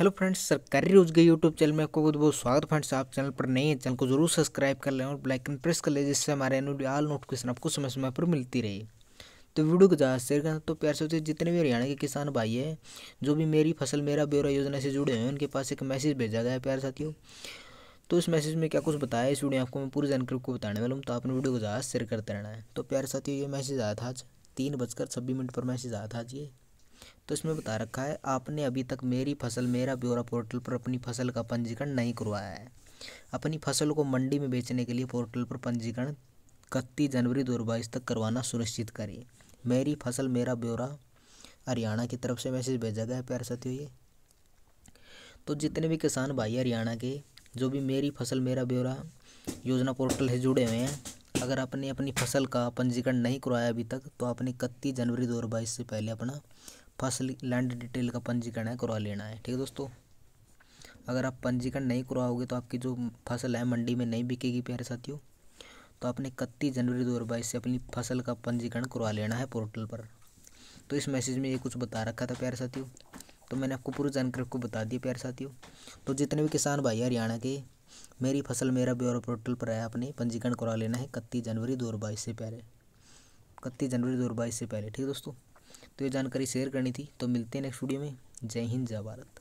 hello friends सरकारी रोजगार YouTube channel में आपको बहुत बहुत स्वागत फ्रेंड्स आप चैनल पर नए हैं चैनल को जरूर सब्सक्राइब कर लें और एंड प्रेस कर लें जिससे हमारे आल नोटिफिकेशन आपको समय समय पर मिलती रहे तो वीडियो को ज़्यादा शेयर करें तो प्यार से जितने भी हरियाणा के किसान भाई हैं जो भी मेरी फसल मेरा ब्यौरा योजना से जुड़े हैं उनके पास एक मैसेज भेजा गया है प्यार साथियों तो इस मैसेज में क्या कुछ बताया इस वीडियो आपको मैं पूरी जानकारी को बताने वाला हूँ तो आपने वीडियो को ज़्यादा शेयर करते रहना है तो प्यार साथियों ये मैसेज आया था आज तीन बजकर छब्बीस मिनट पर मैसेज आया था आज ये तो इसमें बता रखा है आपने अभी तक मेरी फसल मेरा ब्यौरा पोर्टल पर अपनी फसल का पंजीकरण नहीं करवाया है अपनी फसल को मंडी में बेचने के लिए पोर्टल पर पंजीकरण इकतीस जनवरी दो तक करवाना सुनिश्चित करें मेरी फसल मेरा ब्यौरा हरियाणा की तरफ से मैसेज भेजा गया है प्यार साथियों ये तो जितने भी किसान भाई हरियाणा के जो भी मेरी फसल मेरा ब्यौरा योजना पोर्टल से जुड़े हुए हैं अगर आपने अपनी फसल का पंजीकरण नहीं करवाया अभी तक तो आपने इकतीस जनवरी दो से पहले अपना फसल लैंड डिटेल का पंजीकरण है करवा लेना है ठीक है दोस्तों अगर आप पंजीकरण नहीं करवाओगे तो आपकी जो फसल है मंडी में नहीं बिकेगी प्यारे साथियों तो आपने इकतीस जनवरी दो हज़ार बाईस से अपनी फसल का पंजीकरण करवा लेना है पोर्टल पर तो इस मैसेज में ये कुछ बता रखा था प्यारे साथियों तो मैंने आपको पूरी जानकारी आपको बता दी प्यारे साथियों तो जितने भी किसान भाई हरियाणा के मेरी फसल मेरा ब्यौरा पोर्टल पर है आपने पंजीकरण करवा लेना है इकतीस जनवरी दो हज़ार बाईस से पहले इकतीस जनवरी दो हज़ार बाईस से पहले ठीक है दोस्तों तो ये जानकारी शेयर करनी थी तो मिलते हैं नेक्स्ट वीडियो में जय हिंद जय भारत